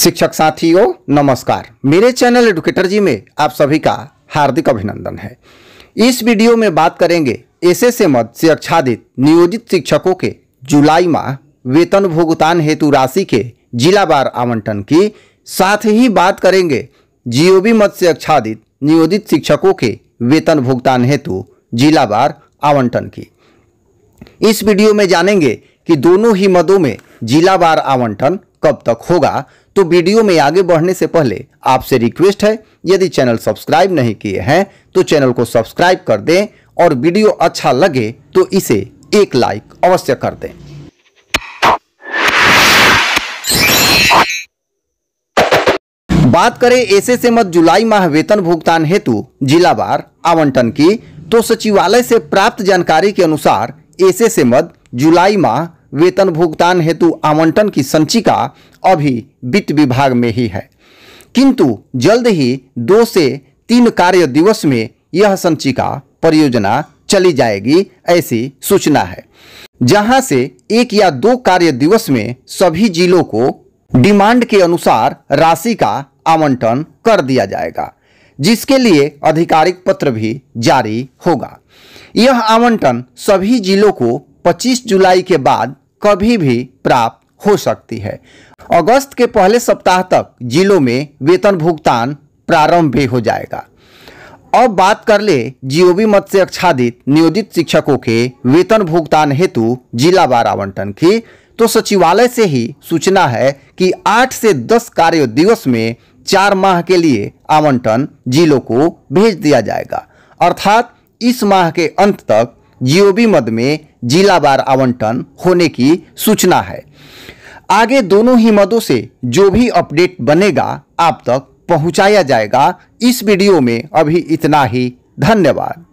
शिक्षक साथियों नमस्कार मेरे चैनल एडुकेटर जी में आप सभी का हार्दिक अभिनंदन है इस वीडियो में बात करेंगे एस एस मत से आच्छादित नियोजित शिक्षकों के जुलाई माह वेतन भुगतान हेतु राशि के जिलावार आवंटन की साथ ही बात करेंगे जीओबी मत से आच्छादित नियोजित शिक्षकों के वेतन भुगतान हेतु जिलावार आवंटन की इस वीडियो में जानेंगे कि दोनों ही मदों में जिलावार आवंटन कब तक होगा तो वीडियो में आगे बढ़ने से पहले आपसे रिक्वेस्ट है यदि चैनल सब्सक्राइब नहीं किए हैं तो चैनल को सब्सक्राइब कर दें और वीडियो अच्छा लगे तो इसे एक लाइक अवश्य कर दें बात करें ऐसे से मत जुलाई माह वेतन भुगतान हेतु जिलावार आवंटन की तो सचिवालय से प्राप्त जानकारी के अनुसार ऐसे से मत जुलाई माह वेतन भुगतान हेतु आवंटन की संचिका अभी वित्त विभाग में ही है किंतु जल्द ही दो से तीन कार्य दिवस में यह संचिका परियोजना चली जाएगी ऐसी सूचना है जहां से एक या दो कार्य दिवस में सभी जिलों को डिमांड के अनुसार राशि का आवंटन कर दिया जाएगा जिसके लिए आधिकारिक पत्र भी जारी होगा यह आवंटन सभी जिलों को 25 जुलाई के बाद कभी भी प्राप्त हो सकती है अगस्त के पहले सप्ताह तक जिलों में वेतन भुगतान प्रारंभ भी हो जाएगा अब बात कर ले जीओबी मत से आच्छादित नियोजित शिक्षकों के वेतन भुगतान हेतु जिला बार आवंटन की तो सचिवालय से ही सूचना है कि 8 से 10 कार्य दिवस में चार माह के लिए आवंटन जिलों को भेज दिया जाएगा अर्थात इस माह के अंत तक जीओबी मद में जिलावार आवंटन होने की सूचना है आगे दोनों ही मदों से जो भी अपडेट बनेगा आप तक पहुंचाया जाएगा इस वीडियो में अभी इतना ही धन्यवाद